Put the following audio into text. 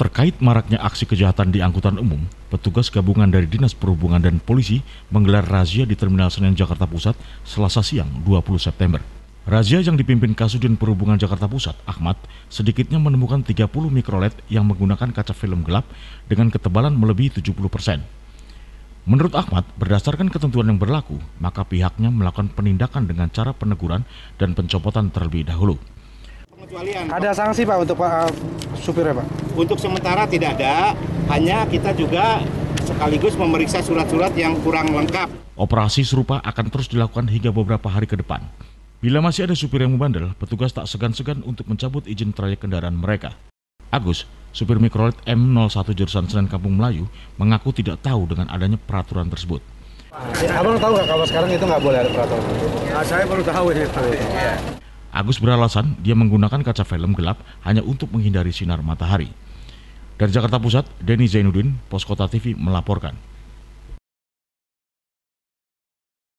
Terkait maraknya aksi kejahatan di angkutan umum, petugas gabungan dari Dinas Perhubungan dan Polisi menggelar razia di Terminal Senen Jakarta Pusat selasa siang 20 September. Razia yang dipimpin Kasudin Perhubungan Jakarta Pusat, Ahmad, sedikitnya menemukan 30 mikrolet yang menggunakan kaca film gelap dengan ketebalan melebihi 70 persen. Menurut Ahmad, berdasarkan ketentuan yang berlaku, maka pihaknya melakukan penindakan dengan cara peneguran dan pencopotan terlebih dahulu. Ada sanksi Pak untuk Pak uh, supirnya Pak? Untuk sementara tidak ada, hanya kita juga sekaligus memeriksa surat-surat yang kurang lengkap. Operasi serupa akan terus dilakukan hingga beberapa hari ke depan. Bila masih ada supir yang membandel, petugas tak segan-segan untuk mencabut izin trayek kendaraan mereka. Agus, supir mikrolet M01 jurusan Senen Kampung Melayu, mengaku tidak tahu dengan adanya peraturan tersebut. Ya, abang tahu nggak kalau sekarang itu nggak boleh ada peraturan? Nah, saya baru tahu ini. Agus beralasan dia menggunakan kaca film gelap hanya untuk menghindari sinar matahari. Dari Jakarta Pusat, Denny Zainuddin, Poskota TV melaporkan.